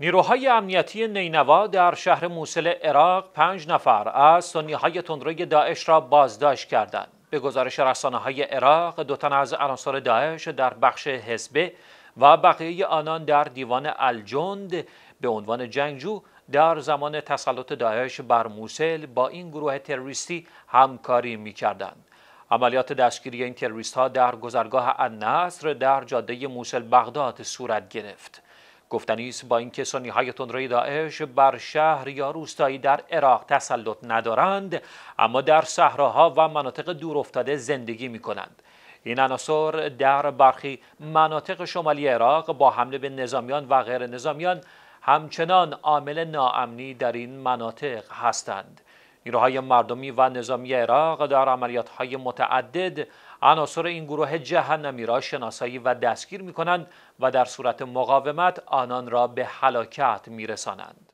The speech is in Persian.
نیروهای امنیتی نینوا در شهر موسل عراق پنج نفر از سنیهای تندروی داعش را بازداشت کردند. به گزارش رسانه های عراق دو تن از عناصر داعش در بخش حزبه و بقیه آنان در دیوان الجند به عنوان جنگجو در زمان تسلط داعش بر موسل با این گروه تروریستی همکاری می کردند. عملیات دستگیری این تروریست ها در گذرگاه النصر در جاده موسل بغداد صورت گرفت. گفتنی است با اینکه سنی های تندروی داعش بر شهر یا روستایی در عراق تسلط ندارند اما در صحراها و مناطق دورافتاده زندگی می کنند این عناصر در برخی مناطق شمالی عراق با حمله به نظامیان و غیر نظامیان همچنان عامل ناامنی در این مناطق هستند نیروهای مردمی و نظامی عراق در های متعدد عناصر این گروه جهنمی را شناسایی و دستگیر می کنند و در صورت مقاومت آنان را به حلاکت می رسانند.